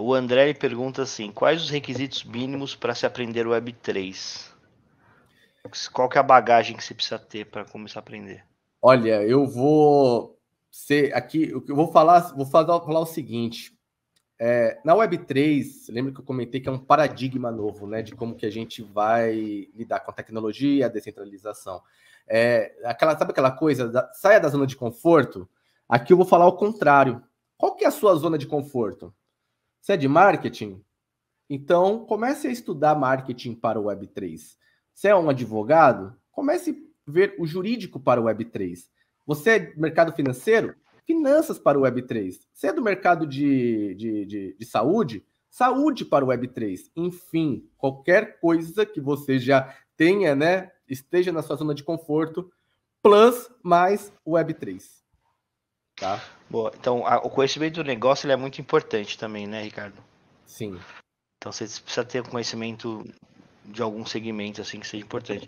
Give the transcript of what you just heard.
O André pergunta assim: quais os requisitos mínimos para se aprender Web3? Qual que é a bagagem que você precisa ter para começar a aprender? Olha, eu vou ser aqui, eu vou falar, vou falar, vou falar o seguinte. É, na Web3, lembra que eu comentei que é um paradigma novo, né? De como que a gente vai lidar com a tecnologia, a descentralização. É, aquela, sabe aquela coisa? Da, saia da zona de conforto. Aqui eu vou falar o contrário. Qual que é a sua zona de conforto? Você é de marketing? Então, comece a estudar marketing para o Web3. Você é um advogado? Comece a ver o jurídico para o Web3. Você é do mercado financeiro? Finanças para o Web3. Você é do mercado de, de, de, de saúde? Saúde para o Web3. Enfim, qualquer coisa que você já tenha, né? Esteja na sua zona de conforto, plus mais Web3. Tá? Boa. Então, a, o conhecimento do negócio é muito importante também, né, Ricardo? Sim. Então, você precisa ter conhecimento de algum segmento assim que seja importante.